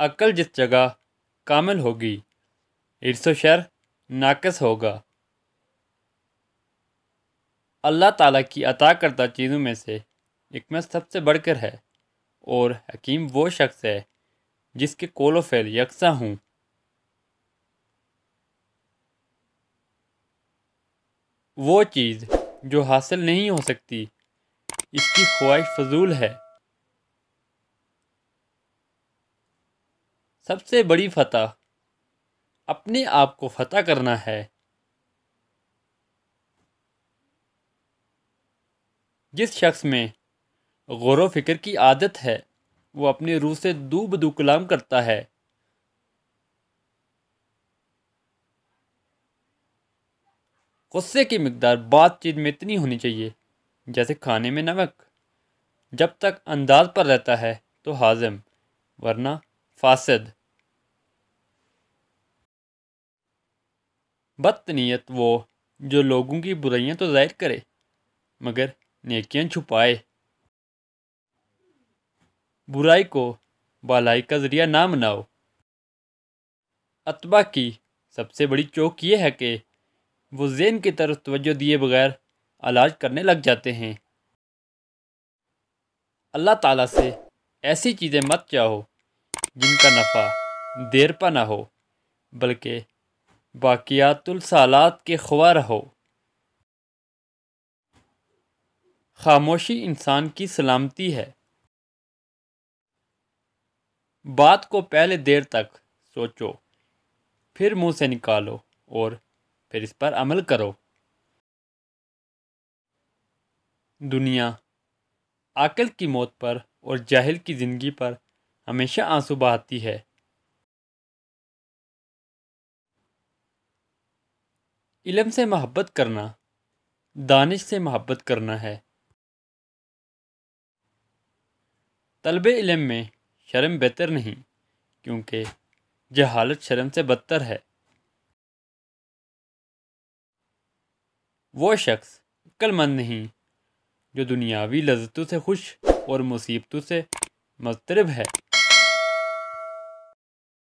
अक़ल जिस जगह कामिल होगी इर्सो शर नाकस होगा अल्लाह ताला की अता करदा चीज़ों में से में सबसे बढ़कर है और हकीम वो शख्स है जिसके कोलो फैल यकसा हूँ वो चीज़ जो हासिल नहीं हो सकती इसकी ख्वाहिश फजूल है सबसे बड़ी फतह अपने आप को फतह करना है जिस शख्स में गौर फिक्र की आदत है वो अपने रूह से दूब दू कलाम करता है गुस्से की मकदार बातचीत में इतनी होनी चाहिए जैसे खाने में नमक जब तक अंदाज पर रहता है तो हाजम वरना फासद बदतनीत वो जो लोगों की बुराइयां तो जाहिर करे मगर नेकियां छुपाए बुराई को बालाई का ज़रिया ना मनाओ अतबा की सबसे बड़ी चौक ये है कि वो जेन की तरफ तोज्जो दिए बगैर इलाज करने लग जाते हैं अल्लाह ताला से ऐसी चीज़ें मत चाहो जिनका नफ़ा देर पर ना हो बल्कि बाक़ियातुलसालात के ख्वा रहो खामोशी इंसान की सलामती है बात को पहले देर तक सोचो फिर मुंह से निकालो और फिर इस पर अमल करो दुनिया आकल की मौत पर और जाहिल की ज़िंदगी पर हमेशा आंसू बहाती है इलम से महब्बत करना दानिश से महब्बत करना है तलब इलम में शर्म बेहतर नहीं क्योंकि जहालत शर्म से बदतर है वो शख्स अक्लमंद नहीं जो दुनियावी लजतों से खुश और मुसीबतों से मजतरब है